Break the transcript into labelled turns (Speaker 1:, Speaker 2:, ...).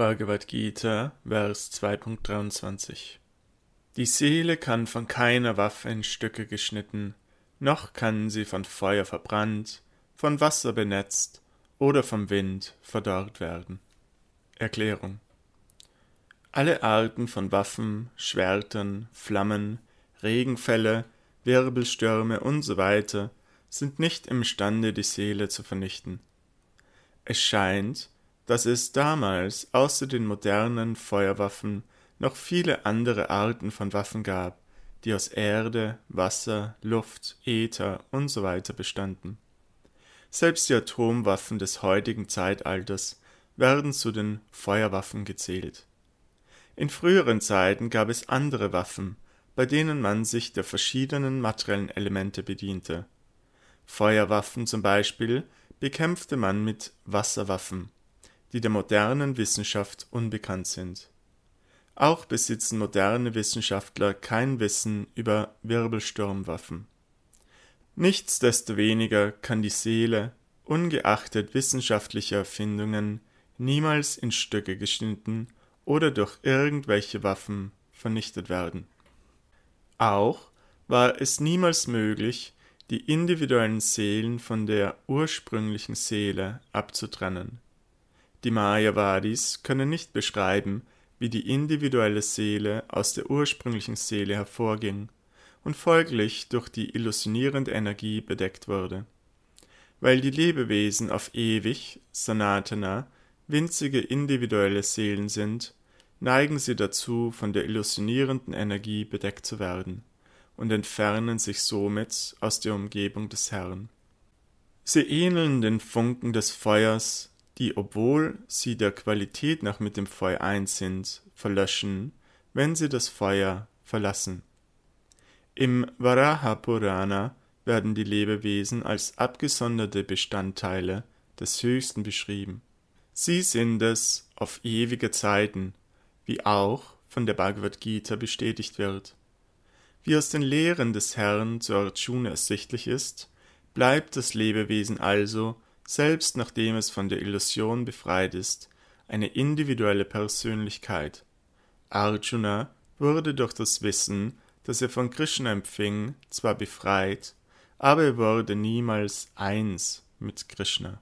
Speaker 1: Bhagavad Gita, Vers 2.23 Die Seele kann von keiner Waffe in Stücke geschnitten, noch kann sie von Feuer verbrannt, von Wasser benetzt oder vom Wind verdorrt werden. Erklärung Alle Arten von Waffen, Schwertern, Flammen, Regenfälle, Wirbelstürme usw. So sind nicht imstande, die Seele zu vernichten. Es scheint, dass es damals außer den modernen Feuerwaffen noch viele andere Arten von Waffen gab, die aus Erde, Wasser, Luft, Äther usw. bestanden. Selbst die Atomwaffen des heutigen Zeitalters werden zu den Feuerwaffen gezählt. In früheren Zeiten gab es andere Waffen, bei denen man sich der verschiedenen materiellen Elemente bediente. Feuerwaffen zum Beispiel bekämpfte man mit Wasserwaffen, die der modernen Wissenschaft unbekannt sind. Auch besitzen moderne Wissenschaftler kein Wissen über Wirbelsturmwaffen. Nichtsdestoweniger kann die Seele, ungeachtet wissenschaftlicher Erfindungen, niemals in Stücke geschnitten oder durch irgendwelche Waffen vernichtet werden. Auch war es niemals möglich, die individuellen Seelen von der ursprünglichen Seele abzutrennen die Mayavadis können nicht beschreiben, wie die individuelle Seele aus der ursprünglichen Seele hervorging und folglich durch die illusionierende Energie bedeckt wurde. Weil die Lebewesen auf ewig, Sanatana, winzige individuelle Seelen sind, neigen sie dazu, von der illusionierenden Energie bedeckt zu werden und entfernen sich somit aus der Umgebung des Herrn. Sie ähneln den Funken des Feuers, die, obwohl sie der Qualität nach mit dem Feuer eins sind, verlöschen, wenn sie das Feuer verlassen. Im Varaha Purana werden die Lebewesen als abgesonderte Bestandteile des Höchsten beschrieben. Sie sind es auf ewige Zeiten, wie auch von der Bhagavad Gita bestätigt wird. Wie aus den Lehren des Herrn zu Arjuna ersichtlich ist, bleibt das Lebewesen also selbst nachdem es von der Illusion befreit ist, eine individuelle Persönlichkeit. Arjuna wurde durch das Wissen, das er von Krishna empfing, zwar befreit, aber er wurde niemals eins mit Krishna.